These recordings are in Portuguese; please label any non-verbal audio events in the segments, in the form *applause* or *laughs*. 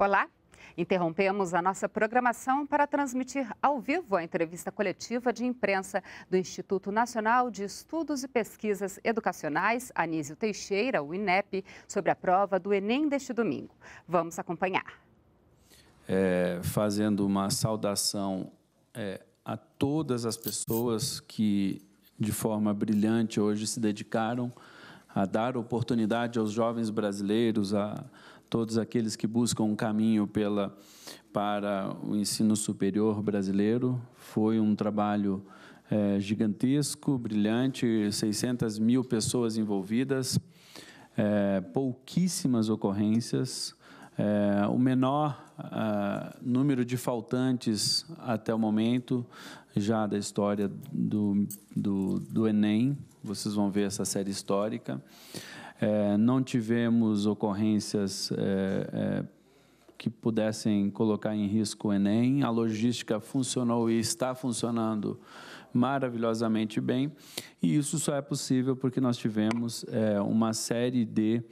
Olá. Interrompemos a nossa programação para transmitir ao vivo a entrevista coletiva de imprensa do Instituto Nacional de Estudos e Pesquisas Educacionais, Anísio Teixeira, o INEP, sobre a prova do Enem deste domingo. Vamos acompanhar. É, fazendo uma saudação é, a todas as pessoas que, de forma brilhante, hoje se dedicaram a dar oportunidade aos jovens brasileiros, a todos aqueles que buscam um caminho pela, para o ensino superior brasileiro. Foi um trabalho é, gigantesco, brilhante, 600 mil pessoas envolvidas, é, pouquíssimas ocorrências, é, o menor ah, número de faltantes até o momento, já da história do, do, do Enem, vocês vão ver essa série histórica. É, não tivemos ocorrências é, é, que pudessem colocar em risco o Enem. A logística funcionou e está funcionando maravilhosamente bem. E isso só é possível porque nós tivemos é, uma série de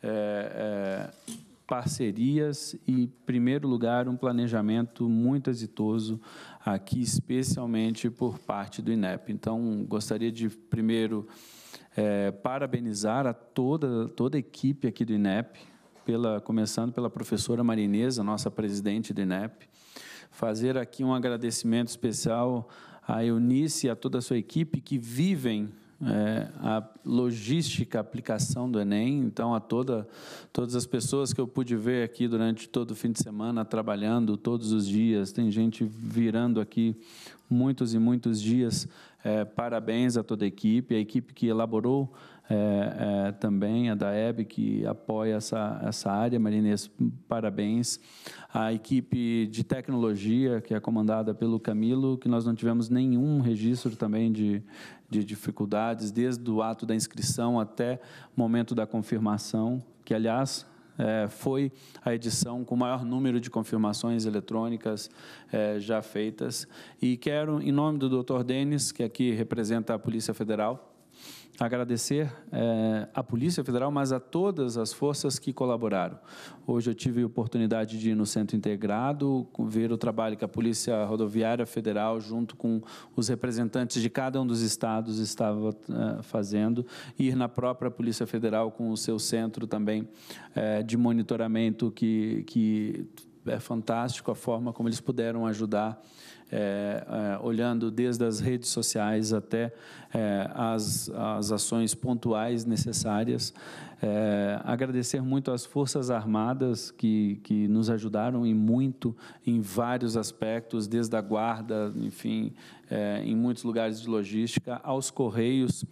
é, é, parcerias e, em primeiro lugar, um planejamento muito exitoso aqui, especialmente por parte do INEP. Então, gostaria de primeiro é, parabenizar a toda, toda a equipe aqui do INEP, pela, começando pela professora Marinesa, nossa presidente do INEP, fazer aqui um agradecimento especial à Eunice e a toda a sua equipe que vivem é, a logística, a aplicação do Enem. Então, a toda, todas as pessoas que eu pude ver aqui durante todo o fim de semana, trabalhando todos os dias, tem gente virando aqui muitos e muitos dias é, parabéns a toda a equipe, a equipe que elaborou é, é, também, a Daeb, que apoia essa, essa área. Marinês, parabéns. A equipe de tecnologia, que é comandada pelo Camilo, que nós não tivemos nenhum registro também de, de dificuldades, desde o ato da inscrição até o momento da confirmação, que, aliás, é, foi a edição com o maior número de confirmações eletrônicas é, já feitas. E quero, em nome do Dr. Denis, que aqui representa a Polícia Federal, agradecer é, à Polícia Federal, mas a todas as forças que colaboraram. Hoje eu tive a oportunidade de ir no Centro Integrado, ver o trabalho que a Polícia Rodoviária Federal, junto com os representantes de cada um dos estados, estava é, fazendo, ir na própria Polícia Federal com o seu centro também é, de monitoramento que, que é fantástico a forma como eles puderam ajudar é, é, olhando desde as redes sociais até é, as, as ações pontuais necessárias. É, agradecer muito às Forças Armadas que, que nos ajudaram em muito, em vários aspectos, desde a guarda, enfim, é, em muitos lugares de logística, aos Correios,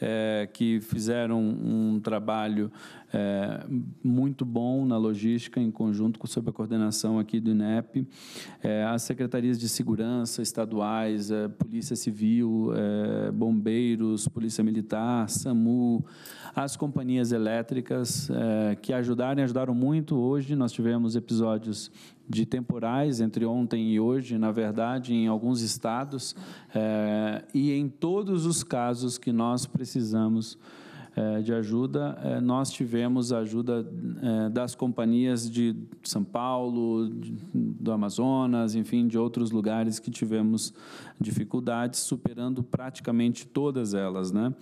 é, que fizeram um trabalho é, muito bom na logística, em conjunto com sob a coordenação aqui do INEP. É, as secretarias de segurança estaduais, é, Polícia Civil, é, Bombeiros, Polícia Militar, SAMU, as companhias elétricas é, que ajudaram e ajudaram muito. Hoje nós tivemos episódios de temporais entre ontem e hoje, na verdade, em alguns estados, é, e em todos os casos que nós precisamos eh, de ajuda, eh, nós tivemos ajuda eh, das companhias de São Paulo, do Amazonas, enfim, de outros lugares que tivemos dificuldades, superando praticamente todas elas. Né?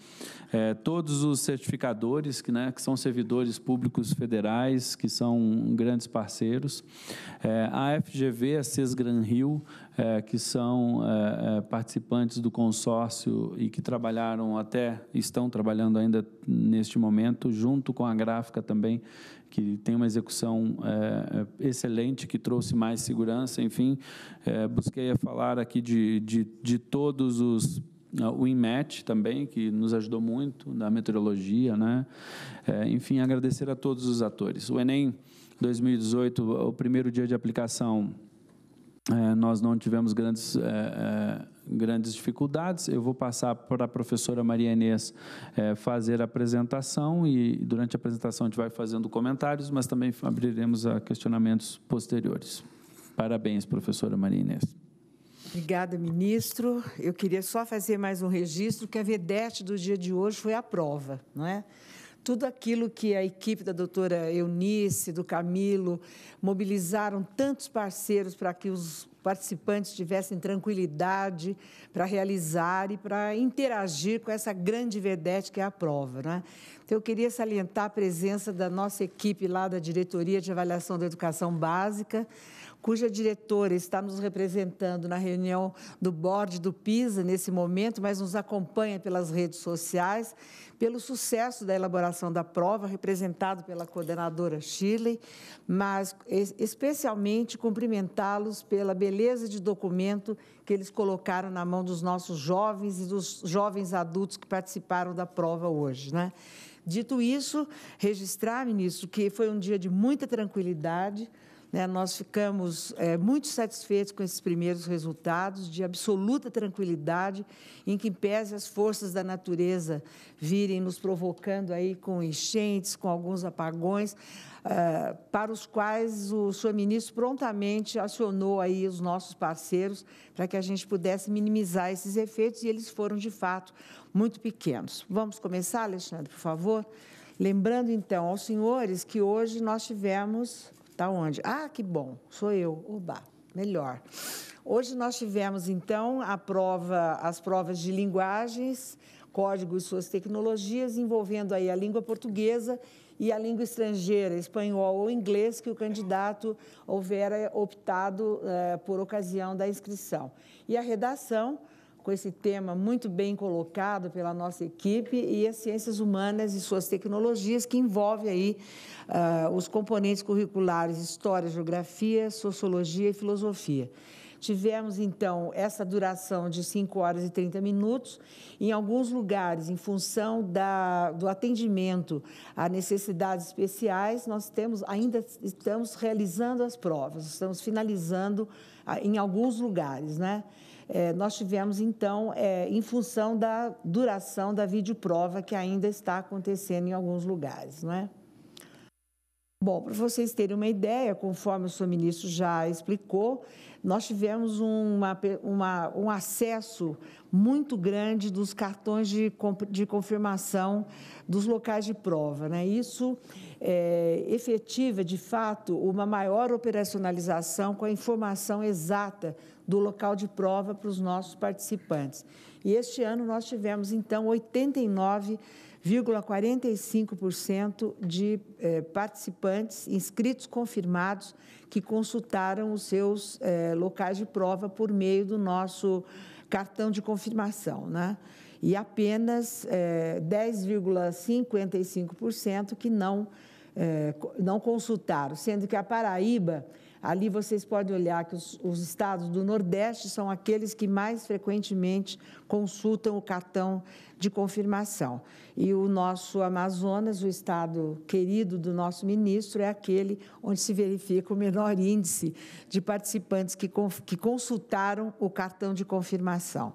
todos os certificadores, que, né, que são servidores públicos federais, que são grandes parceiros. a FGV, a CESGRAN Rio, é, que são é, é, participantes do consórcio e que trabalharam até, estão trabalhando ainda neste momento, junto com a gráfica também, que tem uma execução é, é excelente, que trouxe mais segurança, enfim. É, busquei a falar aqui de, de, de todos os ah, o INMET também, que nos ajudou muito na meteorologia, né? enfim, agradecer a todos os atores. O Enem 2018, o primeiro dia de aplicação é, nós não tivemos grandes, é, é, grandes dificuldades. Eu vou passar para a professora Maria Inês é, fazer a apresentação e, durante a apresentação, a gente vai fazendo comentários, mas também abriremos a questionamentos posteriores. Parabéns, professora Maria Inês. Obrigada, ministro. Eu queria só fazer mais um registro que a VEDET do dia de hoje foi a prova, não é? tudo aquilo que a equipe da doutora Eunice, do Camilo, mobilizaram tantos parceiros para que os participantes tivessem tranquilidade para realizar e para interagir com essa grande vedete que é a prova. Né? Então, eu queria salientar a presença da nossa equipe lá da Diretoria de Avaliação da Educação Básica, cuja diretora está nos representando na reunião do board do PISA nesse momento, mas nos acompanha pelas redes sociais, pelo sucesso da elaboração da prova, representado pela coordenadora Shirley, mas especialmente cumprimentá-los pela beleza de documento que eles colocaram na mão dos nossos jovens e dos jovens adultos que participaram da prova hoje, né? Dito isso, registrar, ministro, que foi um dia de muita tranquilidade, né? Nós ficamos é, muito satisfeitos com esses primeiros resultados de absoluta tranquilidade, em que pese as forças da natureza virem nos provocando aí com enchentes, com alguns apagões, ah, para os quais o senhor ministro prontamente acionou aí os nossos parceiros para que a gente pudesse minimizar esses efeitos e eles foram de fato muito pequenos. Vamos começar, Alexandre, por favor. Lembrando então aos senhores que hoje nós tivemos está onde? Ah, que bom, sou eu, oba, melhor. Hoje nós tivemos, então, a prova, as provas de linguagens, código e suas tecnologias, envolvendo aí a língua portuguesa e a língua estrangeira, espanhol ou inglês, que o candidato houvera optado eh, por ocasião da inscrição. E a redação com esse tema muito bem colocado pela nossa equipe e as ciências humanas e suas tecnologias, que envolve aí uh, os componentes curriculares História, Geografia, Sociologia e Filosofia. Tivemos, então, essa duração de 5 horas e 30 minutos. Em alguns lugares, em função da, do atendimento a necessidades especiais, nós temos ainda estamos realizando as provas, estamos finalizando ah, em alguns lugares, né? É, nós tivemos, então, é, em função da duração da videoprova, que ainda está acontecendo em alguns lugares, não é? Bom, para vocês terem uma ideia, conforme o seu ministro já explicou, nós tivemos uma, uma, um acesso muito grande dos cartões de, de confirmação dos locais de prova. Né? Isso é, efetiva, de fato, uma maior operacionalização com a informação exata do local de prova para os nossos participantes. E este ano nós tivemos, então, 89,45% de eh, participantes inscritos confirmados que consultaram os seus eh, locais de prova por meio do nosso cartão de confirmação, né? E apenas eh, 10,55% que não, eh, não consultaram, sendo que a Paraíba Ali vocês podem olhar que os, os estados do Nordeste são aqueles que mais frequentemente consultam o cartão de confirmação. E o nosso Amazonas, o estado querido do nosso ministro, é aquele onde se verifica o menor índice de participantes que, que consultaram o cartão de confirmação.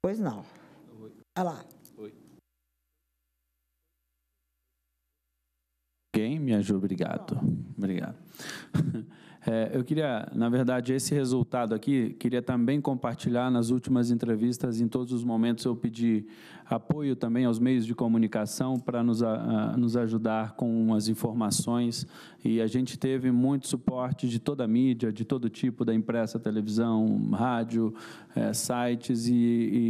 Pois não. Olha lá. Quem me ajuda? Obrigado. Obrigado. *laughs* É, eu queria, na verdade, esse resultado aqui, queria também compartilhar nas últimas entrevistas, em todos os momentos eu pedi apoio também aos meios de comunicação para nos, nos ajudar com as informações. E a gente teve muito suporte de toda a mídia, de todo tipo, da imprensa, televisão, rádio, é, sites. E,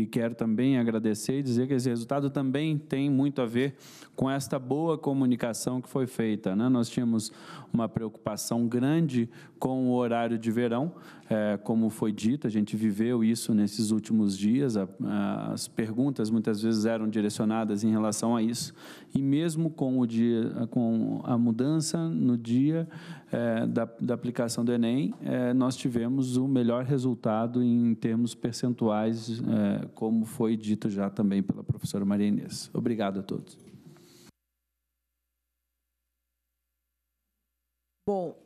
e quero também agradecer e dizer que esse resultado também tem muito a ver com esta boa comunicação que foi feita. Né? Nós tínhamos uma preocupação grande com o horário de verão, é, como foi dito, a gente viveu isso nesses últimos dias. A, as perguntas muitas vezes vezes eram direcionadas em relação a isso. E mesmo com o dia, com a mudança no dia é, da, da, aplicação do Enem, é, nós tivemos o melhor resultado em termos percentuais, é, como foi dito já também pela professora Maria Inês. Obrigado a todos. Bom,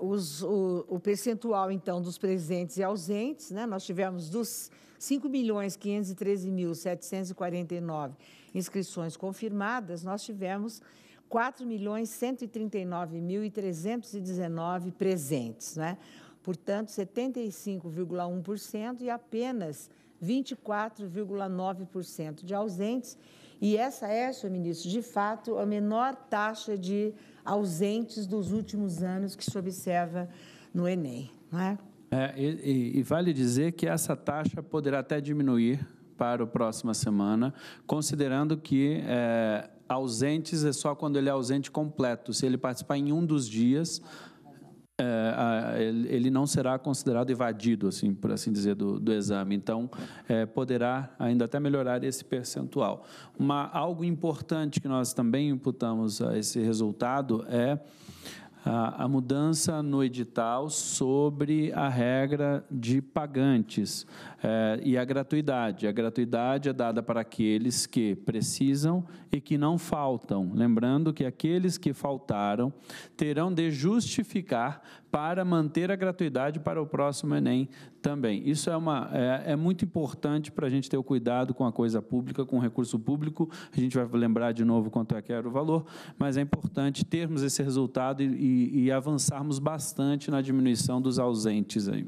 os, o, o percentual, então, dos presentes e ausentes, né? nós tivemos dos 5.513.749 inscrições confirmadas, nós tivemos 4.139.319 presentes, né? Portanto, 75,1% e apenas 24,9% de ausentes. E essa é, senhor ministro, de fato, a menor taxa de ausentes dos últimos anos que se observa no Enem. Não é? É, e, e, vale dizer que essa taxa poderá até diminuir para a próxima semana, considerando que é, ausentes é só quando ele é ausente completo. Se ele participar em um dos dias, é, ele não será considerado evadido, assim, por assim dizer, do, do exame. Então, é, poderá ainda até melhorar esse percentual. Uma, algo importante que nós também imputamos a esse resultado é a, a mudança no edital sobre a regra de pagantes. É, e a gratuidade. A gratuidade é dada para aqueles que precisam e que não faltam. Lembrando que aqueles que faltaram terão de justificar para manter a gratuidade para o próximo Enem também. Isso é, uma, é, é muito importante para a gente ter o cuidado com a coisa pública, com o recurso público. A gente vai lembrar de novo quanto é que era o valor, mas é importante termos esse resultado e, e, e avançarmos bastante na diminuição dos ausentes aí.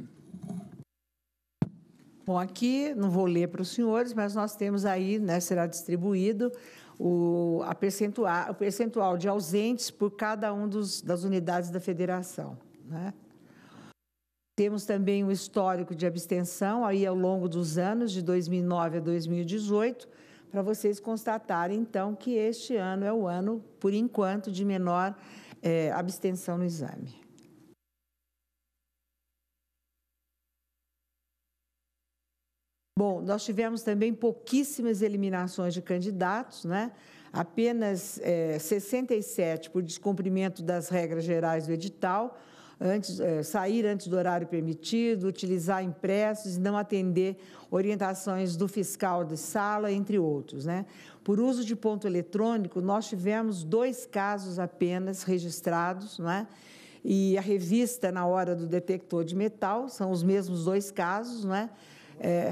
Bom, aqui não vou ler para os senhores, mas nós temos aí, né, será distribuído o, a percentual, o percentual de ausentes por cada um dos, das unidades da federação. Né? Temos também um histórico de abstenção aí ao longo dos anos, de 2009 a 2018, para vocês constatarem, então, que este ano é o ano, por enquanto, de menor é, abstenção no exame. Bom, nós tivemos também pouquíssimas eliminações de candidatos, né? apenas é, 67 por descumprimento das regras gerais do edital, antes, é, sair antes do horário permitido, utilizar impressos e não atender orientações do fiscal de sala, entre outros. Né? Por uso de ponto eletrônico, nós tivemos dois casos apenas registrados, né e a revista na hora do detector de metal, são os mesmos dois casos, não é? É,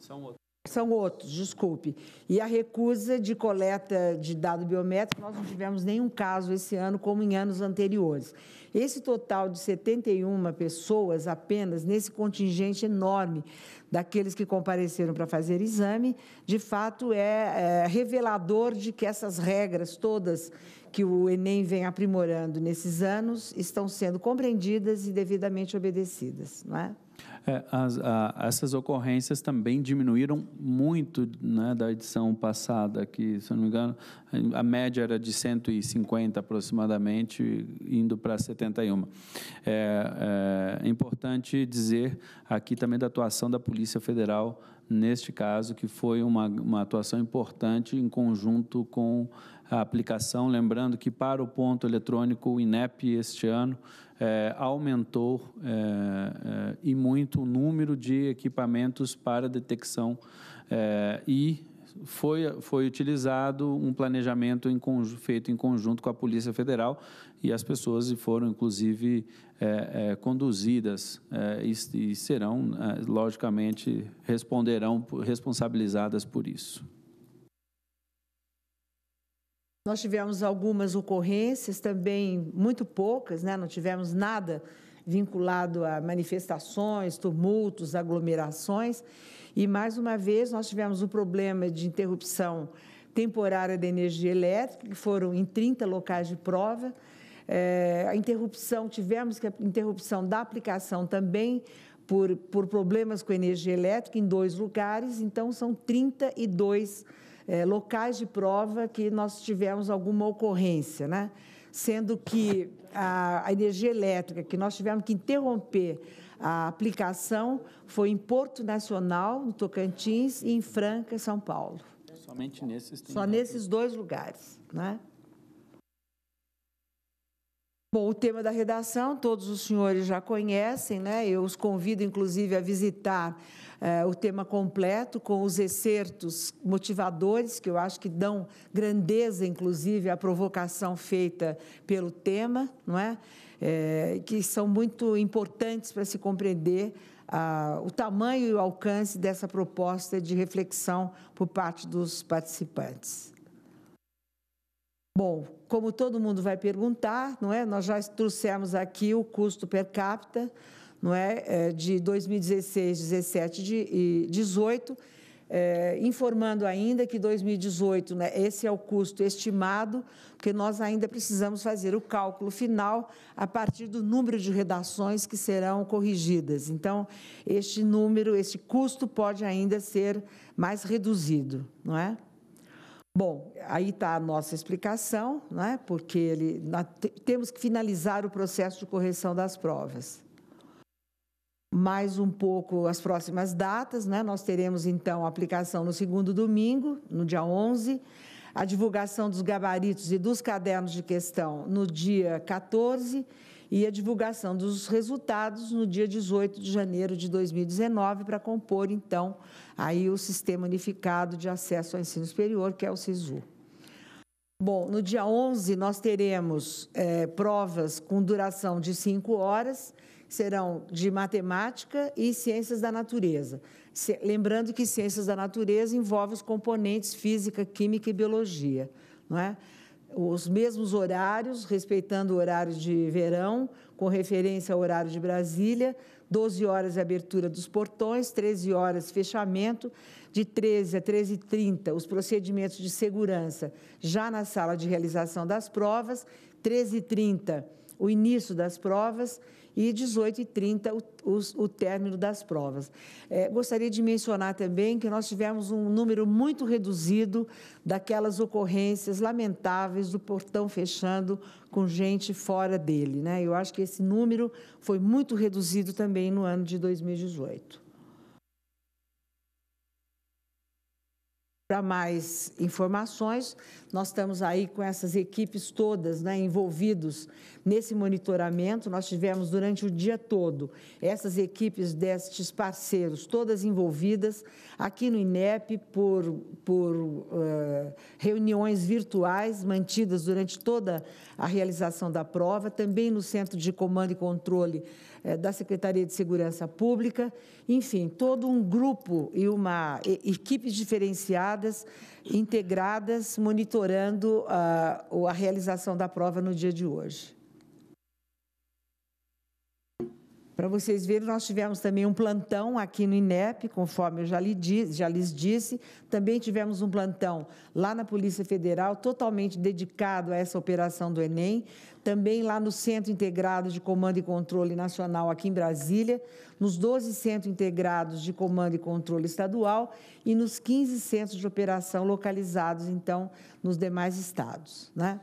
São outros. São outros, desculpe. E a recusa de coleta de dado biométrico, nós não tivemos nenhum caso esse ano, como em anos anteriores. Esse total de 71 pessoas apenas, nesse contingente enorme daqueles que compareceram para fazer exame, de fato é, é revelador de que essas regras todas que o Enem vem aprimorando nesses anos estão sendo compreendidas e devidamente obedecidas. Não é? É, as, a, essas ocorrências também diminuíram muito né, da edição passada, que, se não me engano, a média era de 150 aproximadamente, indo para 71. É, é importante dizer aqui também da atuação da Polícia Federal neste caso, que foi uma, uma atuação importante em conjunto com a aplicação. Lembrando que, para o ponto eletrônico, o INEP, este ano, é, aumentou é, é, e muito o número de equipamentos para detecção é, e foi, foi utilizado um planejamento em conjunto, feito em conjunto com a Polícia Federal e as pessoas foram, inclusive, é, é, conduzidas é, e, e, serão, é, logicamente, responderão responsabilizadas por isso. Nós tivemos algumas ocorrências, também muito poucas, né? não tivemos nada vinculado a manifestações, tumultos, aglomerações. E, mais uma vez, nós tivemos o problema de interrupção temporária da energia elétrica, que foram em 30 locais de prova. É, a interrupção, tivemos que a interrupção da aplicação também por, por problemas com energia elétrica em dois lugares, então são 32 locais é, locais de prova que nós tivemos alguma ocorrência, né? sendo que a, a energia elétrica, que nós tivemos que interromper a aplicação, foi em Porto Nacional, no Tocantins, e em Franca, São Paulo. Somente nesses Só nesses dois lugares. Né? Bom, o tema da redação, todos os senhores já conhecem, né? Eu os convido, inclusive, a visitar é, o tema completo, com os excertos motivadores, que eu acho que dão grandeza, inclusive, à provocação feita pelo tema, não é? é que são muito importantes para se compreender o tamanho e o alcance dessa proposta de reflexão por parte dos participantes. Bom, como todo mundo vai perguntar, não é? Nós já trouxemos aqui o custo per capita não é, é de 2016, 17 e 18, é, informando ainda que 2018, né, esse é o custo estimado, porque nós ainda precisamos fazer o cálculo final a partir do número de redações que serão corrigidas. Então, este número, este custo pode ainda ser mais reduzido, não é? Bom, aí está a nossa explicação, né, porque ele, nós temos que finalizar o processo de correção das provas mais um pouco as próximas datas. Né? Nós teremos, então, a aplicação no segundo domingo, no dia 11, a divulgação dos gabaritos e dos cadernos de questão no dia 14 e a divulgação dos resultados no dia 18 de janeiro de 2019 para compor, então, aí o Sistema Unificado de Acesso ao Ensino Superior, que é o SISU. Bom, no dia 11 nós teremos é, provas com duração de cinco horas, serão de matemática e ciências da natureza. Lembrando que ciências da natureza envolve os componentes física, química e biologia, não é? Os mesmos horários, respeitando o horário de verão, com referência ao horário de Brasília, 12 horas de abertura dos portões, 13 horas fechamento, de 13 a 13h30 os procedimentos de segurança já na sala de realização das provas, 13h30 o início das provas e 18h30 o, o, o término das provas. É, gostaria de mencionar também que nós tivemos um número muito reduzido daquelas ocorrências lamentáveis do portão fechando com gente fora dele. Né? Eu acho que esse número foi muito reduzido também no ano de 2018. Para mais informações, nós estamos aí com essas equipes todas né, envolvidos nesse monitoramento. Nós tivemos durante o dia todo essas equipes destes parceiros todas envolvidas aqui no INEP por, por uh, reuniões virtuais mantidas durante toda a realização da prova, também no Centro de Comando e Controle uh, da Secretaria de Segurança Pública, enfim, todo um grupo e uma e, diferenciadas, integradas, monitorando uh, a realização da prova no dia de hoje. Para vocês verem, nós tivemos também um plantão aqui no INEP, conforme eu já, lhe, já lhes disse. Também tivemos um plantão lá na Polícia Federal, totalmente dedicado a essa operação do Enem. Também lá no Centro Integrado de Comando e Controle Nacional, aqui em Brasília, nos 12 Centros Integrados de Comando e Controle Estadual e nos 15 centros de operação localizados, então, nos demais estados. Né?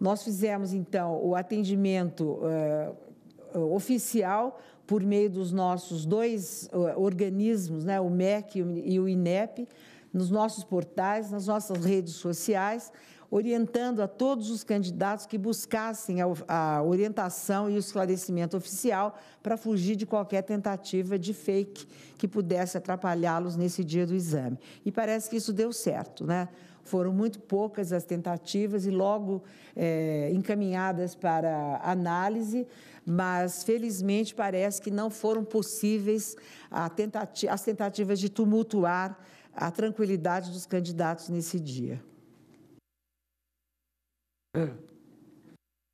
Nós fizemos, então, o atendimento eh, eh, oficial por meio dos nossos dois eh, organismos, né, o MEC e o INEP, nos nossos portais, nas nossas redes sociais, orientando a todos os candidatos que buscassem a, orientação e o esclarecimento oficial para fugir de qualquer tentativa de fake que pudesse atrapalhá-los nesse dia do exame. E parece que isso deu certo, né? Foram muito poucas as tentativas e logo é, encaminhadas para análise, mas felizmente parece que não foram possíveis as tentativas de tumultuar a tranquilidade dos candidatos nesse dia.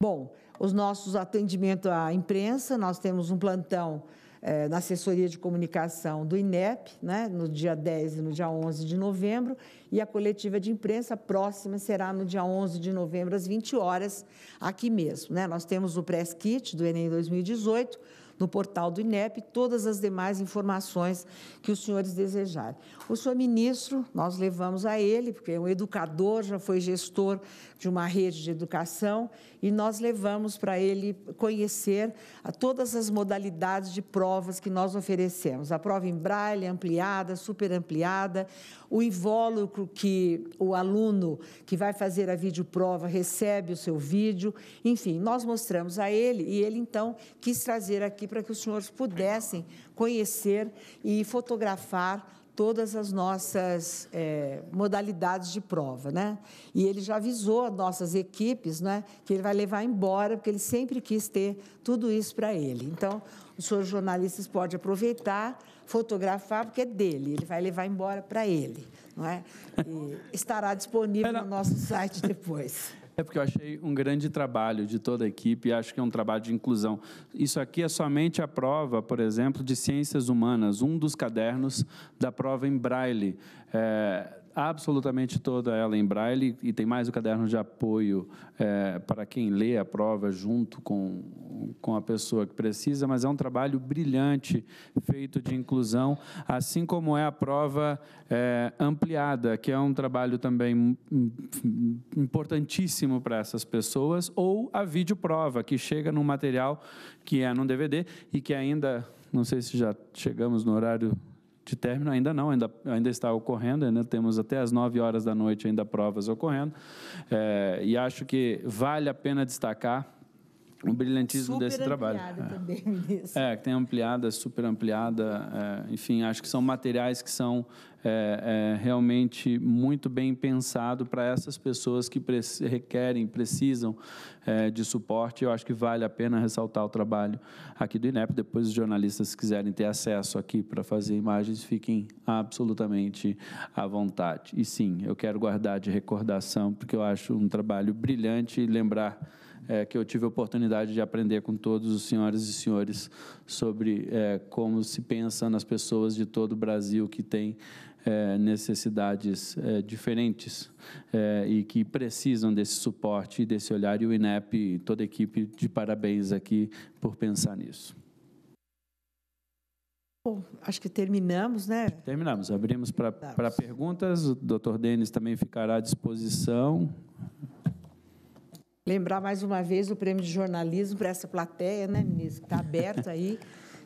Bom, os nossos atendimento à imprensa, nós temos um plantão é, na assessoria de comunicação do INEP, né, no dia 10 e no dia 11 de novembro, e a coletiva de imprensa próxima será no dia 11 de novembro, às 20 horas, aqui mesmo. Né? Nós temos o press kit do Enem 2018, no portal do INEP todas as demais informações que os senhores desejarem. O senhor ministro, nós levamos a ele, porque é um educador, já foi gestor de uma rede de educação, e nós levamos para ele conhecer a todas as modalidades de provas que nós oferecemos. A prova em braille ampliada, super ampliada, o invólucro que o aluno que vai fazer a videoprova recebe o seu vídeo, enfim, nós mostramos a ele e ele então quis trazer aqui para que os senhores pudessem conhecer e fotografar todas as nossas é, modalidades de prova, né? E ele já avisou as nossas equipes, né, que ele vai levar embora, porque ele sempre quis ter tudo isso para ele. Então, os senhores jornalistas podem aproveitar, fotografar, porque é dele, ele vai levar embora para ele, não é? E estará disponível no nosso site depois. É porque eu achei um grande trabalho de toda a equipe e acho que é um trabalho de inclusão. Isso aqui é somente a prova, por exemplo, de ciências humanas, um dos cadernos da prova em braille. É, absolutamente toda ela em braille e tem mais o caderno de apoio é, para quem lê a prova junto com, com a pessoa que precisa, mas é um trabalho brilhante feito de inclusão, assim como é a prova é, ampliada, que é um trabalho também importantíssimo para essas pessoas, ou a videoprova, que chega num material que é num DVD e que ainda, não sei se já chegamos no horário de término ainda não, ainda, ainda está ocorrendo, ainda temos até as 9 horas da noite ainda provas ocorrendo, é, e acho que vale a pena destacar o brilhantismo super desse trabalho. É. também *laughs* É, que tem ampliada, super ampliada. É, enfim, acho que são materiais que são é, é realmente muito bem pensado para essas pessoas que pre requerem, precisam é, de suporte. Eu acho que vale a pena ressaltar o trabalho aqui do INEP. Depois os jornalistas, se quiserem ter acesso aqui para fazer imagens, fiquem absolutamente à vontade. E sim, eu quero guardar de recordação, porque eu acho um trabalho brilhante e lembrar é, que eu tive a oportunidade de aprender com todos os senhores e senhores sobre é, como se pensa nas pessoas de todo o Brasil que têm é, necessidades é, diferentes é, e que precisam desse suporte e desse olhar. E o INEP e toda a equipe de parabéns aqui por pensar nisso. Bom, acho que terminamos, né? Terminamos. Abrimos para perguntas. O doutor Denis também ficará à disposição lembrar mais uma vez o prêmio de jornalismo para essa plateia, né, ministro? Está aberto aí.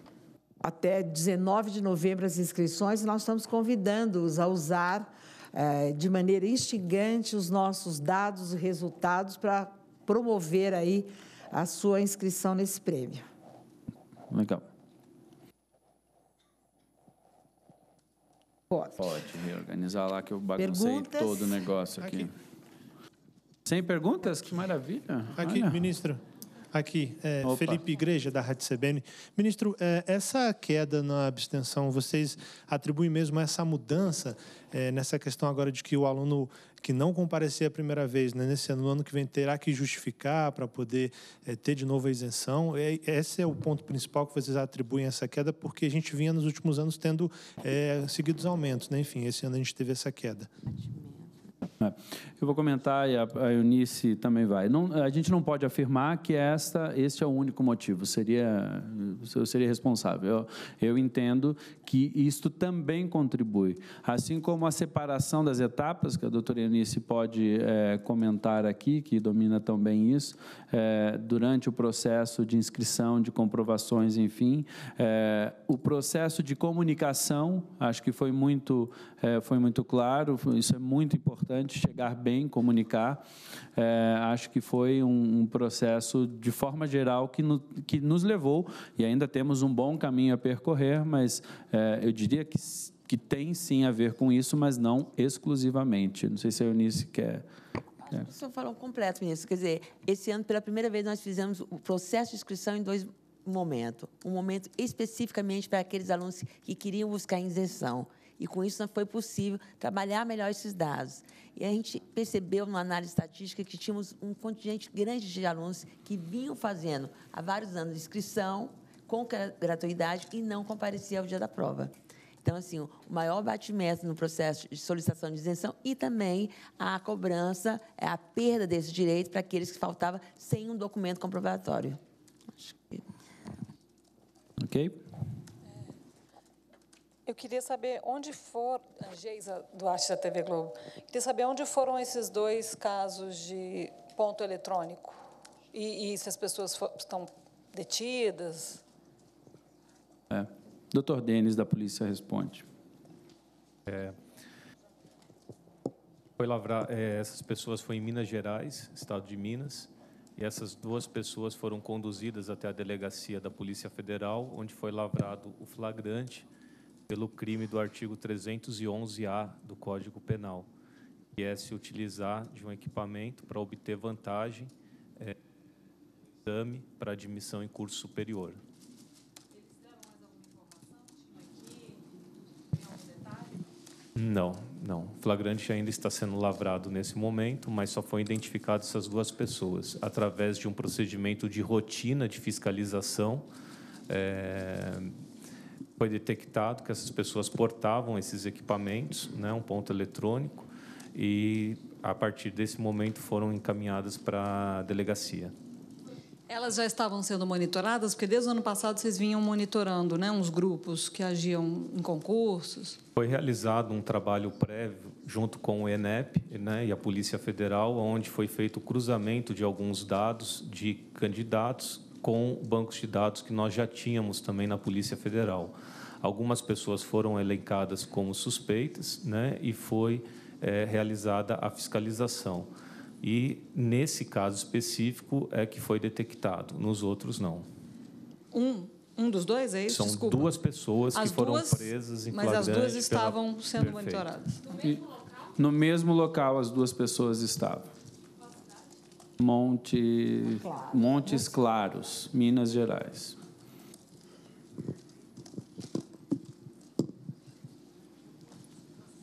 *laughs* Até 19 de novembro as inscrições, e nós estamos convidando-os a usar eh, de maneira instigante os nossos dados e resultados para promover aí a sua inscrição nesse prêmio. Legal. Pode. Pode reorganizar lá que eu baguncei Perguntas? todo o negócio aqui. aqui. Sem perguntas? Que maravilha. Aqui, Olha. ministro. Aqui, é, Felipe Igreja, da Rádio CBN. Ministro, é, essa queda na abstenção, vocês atribuem mesmo essa mudança é, nessa questão agora de que o aluno que não comparecer a primeira vez, né, nesse ano, no ano que vem, terá que justificar para poder é, ter de novo a isenção? É, esse é o ponto principal que vocês atribuem essa queda, porque a gente vinha nos últimos anos tendo é, seguidos aumentos, né? Enfim, esse ano a gente teve essa queda. É. Eu vou comentar e a, a Eunice também vai. Não, a gente não pode afirmar que esta, este é o único motivo. Seria, eu seria responsável. Eu, eu entendo que isto também contribui. Assim como a separação das etapas, que a doutora Eunice pode é, comentar aqui, que domina também isso, é, durante o processo de inscrição, de comprovações, enfim, é, o processo de comunicação, acho que foi muito, é, foi muito claro, isso é muito importante importante chegar bem, comunicar. É, acho que foi um, um, processo, de forma geral, que, no, que nos levou, e ainda temos um bom caminho a percorrer, mas é, eu diria que, que tem sim a ver com isso, mas não exclusivamente. Não sei se a Eunice quer é. O senhor falou completo, ministro. Quer dizer, esse ano, pela primeira vez, nós fizemos o processo de inscrição em dois momentos. Um momento especificamente para aqueles alunos que queriam buscar isenção. E com isso foi possível trabalhar melhor esses dados. E a gente percebeu, numa análise estatística, que tínhamos um contingente grande de alunos que vinham fazendo há vários anos inscrição com gratuidade e não comparecia ao dia da prova. Então, assim, o maior batimento no processo de solicitação de isenção e também a cobrança, é a perda desse direito para aqueles que faltavam sem um documento comprovatório. Acho que... Ok. Eu queria saber onde foram, Geisa Duarte da TV Globo, queria saber onde foram esses dois casos de ponto eletrônico e, e se as pessoas for, estão detidas. É. Doutor Denis, da polícia, responde. É, foi lavrar, é, essas pessoas foram em Minas Gerais, estado de Minas, e essas duas pessoas foram conduzidas até a delegacia da Polícia Federal, onde foi lavrado o flagrante pelo crime do artigo 311-A do Código Penal, que é se utilizar de um equipamento para obter vantagem é, exame para admissão em curso superior. Não, não. O flagrante ainda está sendo lavrado nesse momento, mas só foi identificado essas duas pessoas através de um procedimento de rotina de fiscalização é, foi detectado que essas pessoas portavam esses equipamentos, né, um ponto eletrônico, e a partir desse momento foram encaminhadas para a delegacia. Elas já estavam sendo monitoradas, porque desde o ano passado vocês vinham monitorando né, uns grupos que agiam em concursos. Foi realizado um trabalho prévio junto com o ENEP né, e a Polícia Federal, onde foi feito o cruzamento de alguns dados de candidatos com bancos de dados que nós já tínhamos também na Polícia Federal. Algumas pessoas foram elencadas como suspeitas né, e foi é, realizada a fiscalização. E nesse caso específico é que foi detectado, nos outros não. Um, um dos dois é isso? São Desculpa. duas pessoas as que foram duas, presas em Mas as duas estavam pela... sendo Perfeito. monitoradas. No mesmo local as duas pessoas estavam. Monte, claro. Montes Claros, Minas Gerais.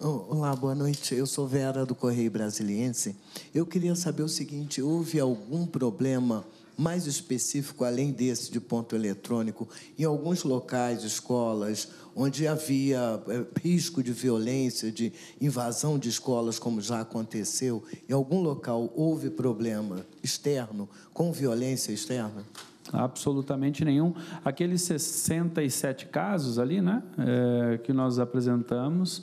Oh, olá, boa noite. Eu sou Vera do Correio Brasiliense. Eu queria saber o seguinte: houve algum problema mais específico além desse de ponto eletrônico em alguns locais, escolas onde havia eh, risco de violência, de invasão de escolas, como já aconteceu? Em algum local houve problema externo, com violência externa? Absolutamente nenhum. Aqueles 67 casos ali, né, é, que nós apresentamos,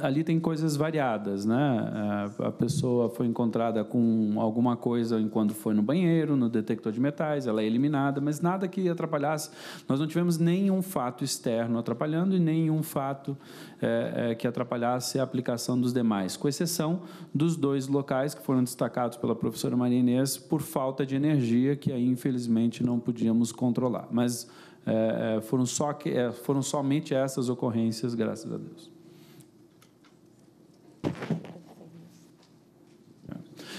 ali tem coisas variadas, né? É, a pessoa foi encontrada com alguma coisa enquanto foi no banheiro, no detector de metais, ela é eliminada, mas nada que atrapalhasse. Nós não tivemos nenhum fato externo atrapalhando e nenhum fato é, é, que atrapalhasse a aplicação dos demais, com exceção dos dois locais que foram destacados pela professora Maria Inês por falta de energia, que aí infelizmente não podíamos controlar. Mas é, é foram, só que, é, foram somente essas ocorrências, graças a Deus.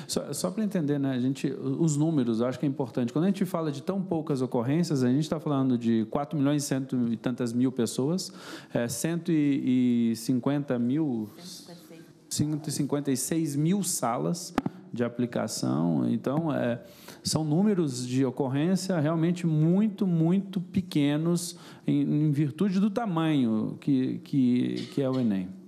Só, só para entender, né? A gente, os números, acho que é importante. Quando a gente fala de tão poucas ocorrências, a gente está falando de 4 milhões e cento e tantas mil pessoas, é, 150 mil, 156 mil salas de aplicação. Então, é, são números de ocorrência realmente muito, muito pequenos em, em virtude do tamanho que, que, que é o Enem.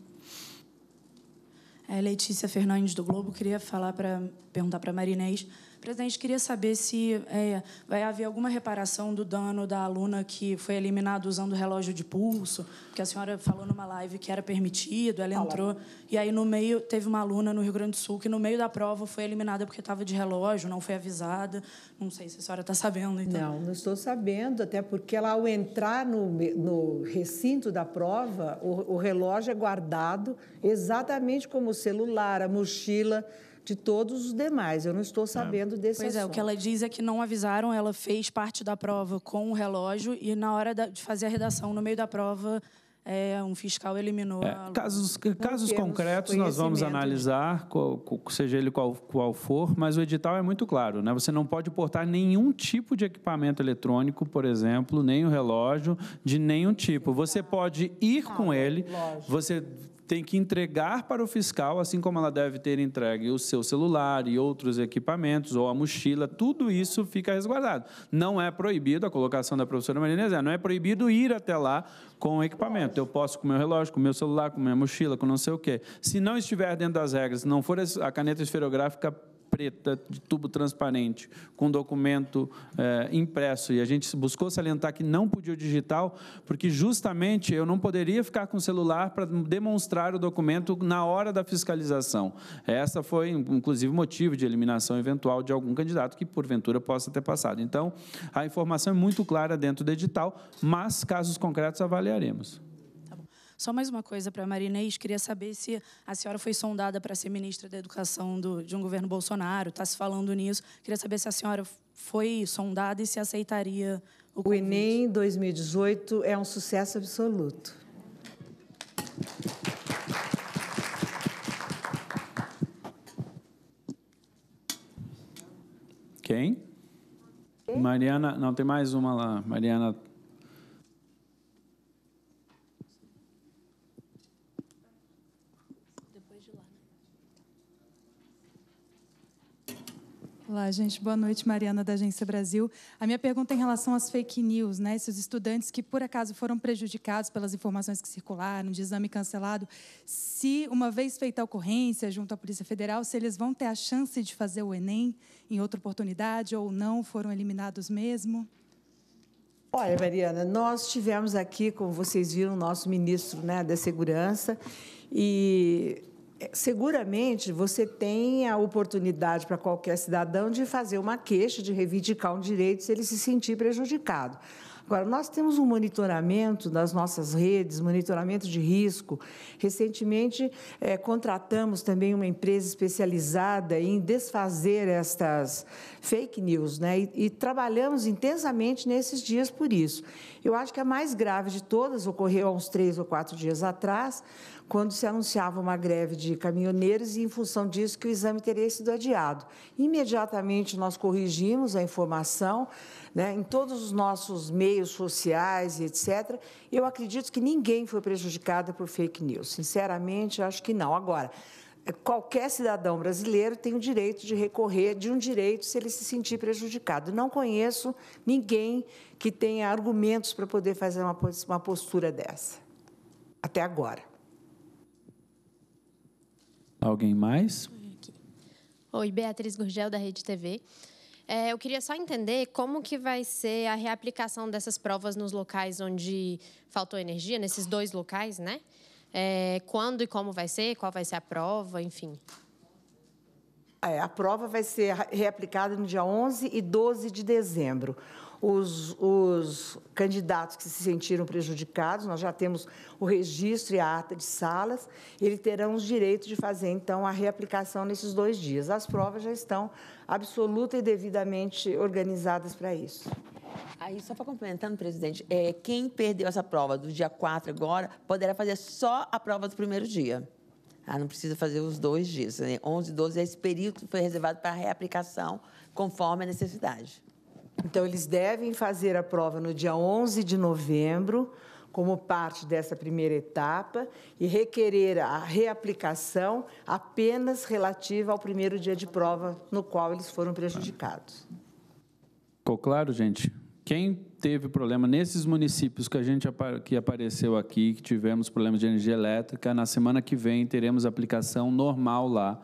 É, Letícia Fernandes do Globo queria falar para perguntar para Marinês Presidente, queria saber se é, vai haver alguma reparação do dano da aluna que foi eliminada usando o relógio de pulso, porque a senhora falou numa live que era permitido, ela entrou, e aí no meio teve uma aluna no Rio Grande do Sul que no meio da prova foi eliminada porque estava de relógio, não foi avisada. Não sei se a senhora está sabendo. Então. Não, não estou sabendo, até porque ela, ao entrar no, no recinto da prova, o, o relógio é guardado exatamente como o celular, a mochila de todos os demais. Eu não estou é. sabendo é. desse Pois assunto. é, o que ela diz é que não avisaram, ela fez parte da prova com o relógio e na hora de fazer a redação, no meio da prova, é, um fiscal eliminou é, a... casos casos concretos nós vamos analisar qual, seja ele qual, qual for mas o edital é muito claro né você não pode portar nenhum tipo de equipamento eletrônico por exemplo nem o relógio de nenhum tipo você pode ir com ah, ele você tem que entregar para o fiscal, assim como ela deve ter entregue o seu celular e outros equipamentos, ou a mochila, tudo isso fica resguardado. Não é proibido, a colocação da professora Marina Zé, não é proibido ir até lá com o equipamento. Eu posso com meu relógio, com meu celular, com minha mochila, com não sei o quê. Se não estiver dentro das regras, não for a caneta esferográfica preta, de tubo transparente, com documento é, impresso. E a gente buscou salientar que não podia o digital, porque justamente eu não poderia ficar com o celular para demonstrar o documento na hora da fiscalização. Essa foi, inclusive, motivo de eliminação eventual de algum candidato que, porventura, possa ter passado. Então, a informação é muito clara dentro do edital, mas casos concretos avaliaremos. Só mais uma coisa para a Marinês, queria saber se a senhora foi sondada para ser ministra da Educação do, de um governo Bolsonaro, está se falando nisso. Queria saber se a senhora foi sondada e se aceitaria o convite. O Enem 2018 é um sucesso absoluto. Quem? Mariana, não, tem mais uma lá. Mariana Olá, gente. Boa noite, Mariana da Agência Brasil. A minha pergunta é em relação às fake news, né? Se os estudantes que por acaso foram prejudicados pelas informações que circularam, de exame cancelado, se uma vez feita a ocorrência junto à Polícia Federal, se eles vão ter a chance de fazer o ENEM em outra oportunidade ou não foram eliminados mesmo? Olha, Mariana, nós tivemos aqui, como vocês viram, o nosso ministro né, da Segurança e é, seguramente você tem a oportunidade para qualquer cidadão de fazer uma queixa, de reivindicar um direito se ele se sentir prejudicado. Agora, nós temos um monitoramento das nossas redes, monitoramento de risco. Recentemente, é, contratamos também uma empresa especializada em desfazer estas fake news, né? E, e, trabalhamos intensamente nesses dias por isso. Eu acho que a mais grave de todas ocorreu há uns três ou quatro dias atrás, quando se anunciava uma greve de caminhoneiros e, em função disso, que o exame teria sido adiado. Imediatamente nós corrigimos a informação né, em todos os nossos meios sociais e etc. Eu acredito que ninguém foi prejudicado por fake news. Sinceramente, acho que não. Agora, é, qualquer cidadão brasileiro tem o direito de recorrer de um direito se ele se sentir prejudicado. Não conheço ninguém que tenha argumentos para poder fazer uma postura dessa, até agora. Alguém mais? Oi, Beatriz Gurgel, da Rede TV. É, eu queria só entender como que vai ser a reaplicação dessas provas nos locais onde faltou energia, nesses dois locais, né? É, quando e como vai ser, qual vai ser a prova, enfim. É, a prova vai ser reaplicada no dia 11 e 12 de dezembro os, os candidatos que se sentiram prejudicados, nós já temos o registro e a ata de salas, eles terão os direitos de fazer, então, a reaplicação nesses dois dias. As provas já estão absoluta e devidamente organizadas para isso. Aí, só para complementando, presidente, é, quem perdeu essa prova do dia 4 agora poderá fazer só a prova do primeiro dia. Ah, não precisa fazer os dois dias. Né? 11 e 12 é esse período que foi reservado para reaplicação, conforme a necessidade. Então, eles devem fazer a prova no dia 11 de novembro, como parte dessa primeira etapa, e requerer a reaplicação apenas relativa ao primeiro dia de prova no qual eles foram prejudicados. Ficou claro, gente? Quem teve problema nesses municípios que a gente que apareceu aqui, que tivemos problemas de energia elétrica, na semana que vem teremos aplicação normal lá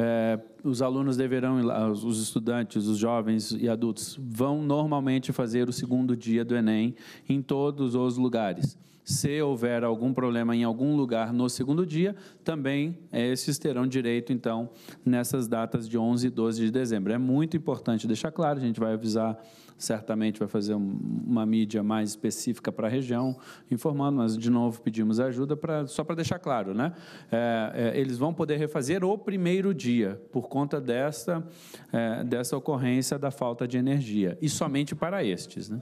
é, os alunos deverão, os estudantes, os jovens e adultos, vão normalmente fazer o segundo dia do Enem em todos os lugares. Se houver algum problema em algum lugar no segundo dia, também esses terão direito, então, nessas datas de 11 e 12 de dezembro. É muito importante deixar claro, a gente vai avisar certamente vai fazer uma mídia mais específica para a região, informando, mas de novo pedimos ajuda para só para deixar claro, né? É, é, eles vão poder refazer o primeiro dia por conta desta é, dessa ocorrência da falta de energia e somente para estes, né?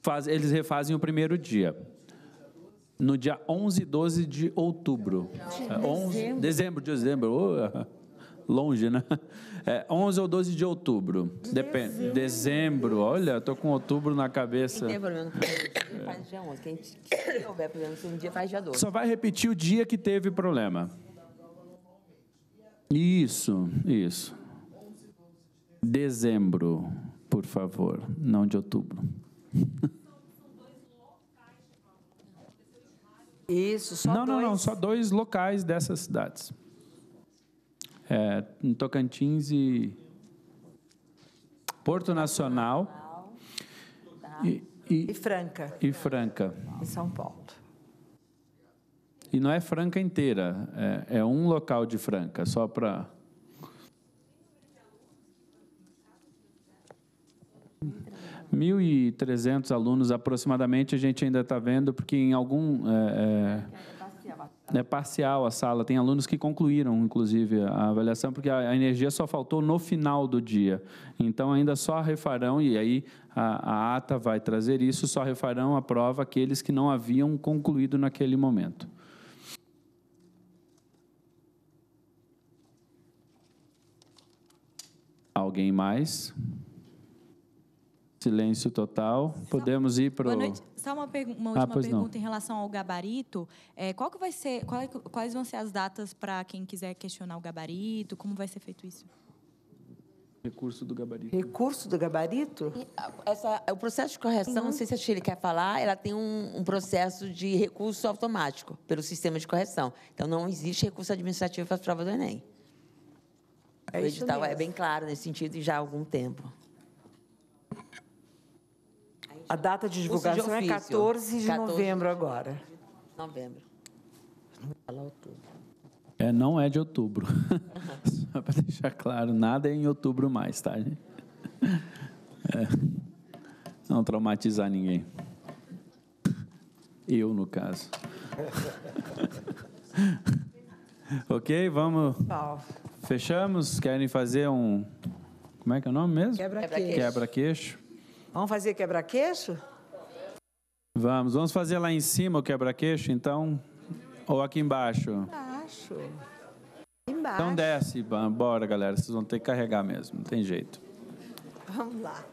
Faz, eles refazem o primeiro dia no dia 11 e 12 de outubro. De é, dezembro. dezembro, dezembro. Oh. *laughs* longe, né? É 11 ou 12 de outubro. Depende. Dezembro. Olha, tô com outubro na cabeça. Não tem problema Não faz dia 11. Quem, quem houver problema se um dia, faz dia 12. Só vai repetir o dia que teve problema. Isso, isso. Dezembro, por favor, não de outubro. Isso, só Não, dois. Não, não, não, só dois locais dessas cidades é, em Tocantins e Porto Nacional tá. e, e, e Franca. E Franca. Em São Paulo. E não é Franca inteira, é, é um local de Franca, só para. mil e trezentos alunos aproximadamente a gente ainda está vendo, porque em algum. É, é, é parcial a sala. Tem alunos que concluíram, inclusive, a avaliação, porque a, a, energia só faltou no final do dia. Então, ainda só refarão, e aí a, a ata vai trazer isso, só refarão a prova aqueles que não haviam concluído naquele momento. Alguém mais? Silêncio total. Podemos ir para o... Só uma, pergu uma ah, última ah, pergunta não. em relação ao gabarito. É, qual que vai ser, qual, é quais vão ser as datas para quem quiser questionar o gabarito? Como vai ser feito isso? Recurso do gabarito. Recurso do gabarito? Ah, essa, o processo de correção, uhum. não sei se a Chile quer falar, ela tem um, um, processo de recurso automático pelo sistema de correção. Então, não existe recurso administrativo para a prova do Enem. É o edital é bem claro nesse sentido e já há algum tempo. A data de divulgação é de é 14 de 14 novembro de... agora. Novembro. Vamos falar outubro. É, não é de outubro. *laughs* Só para deixar claro, nada é em outubro mais, tá? Gente? É. Não traumatizar ninguém. Eu, no caso. *laughs* ok, vamos. Fechamos? Querem fazer um. Como é que é o nome mesmo? Quebra-queixo. Quebra-queixo. Vamos fazer quebra-queixo? Vamos, vamos fazer lá em cima o quebra-queixo, então? Ou aqui embaixo? Então embaixo. embaixo. Então desce, bora galera, vocês vão ter que carregar mesmo, não tem jeito. Vamos lá.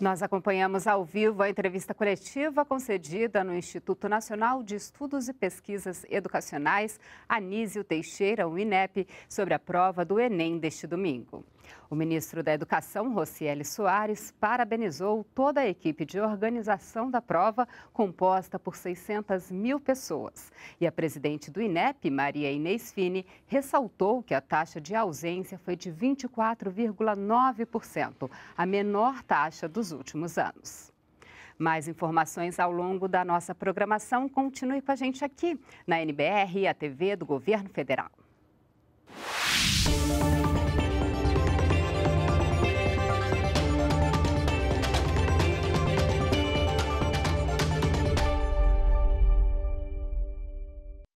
Nós acompanhamos ao vivo a entrevista coletiva concedida no Instituto Nacional de Estudos e Pesquisas Educacionais, Anísio Teixeira, o INEP, sobre a prova do Enem deste domingo. O ministro da Educação, Rocieli Soares, parabenizou toda a equipe de organização da prova, composta por 600 mil pessoas. E a presidente do INEP, Maria Inês Fini, ressaltou que a taxa de ausência foi de 24,9%, a menor taxa dos últimos anos. Mais informações ao longo da nossa programação. Continue com a gente aqui na NBR, a TV do Governo Federal.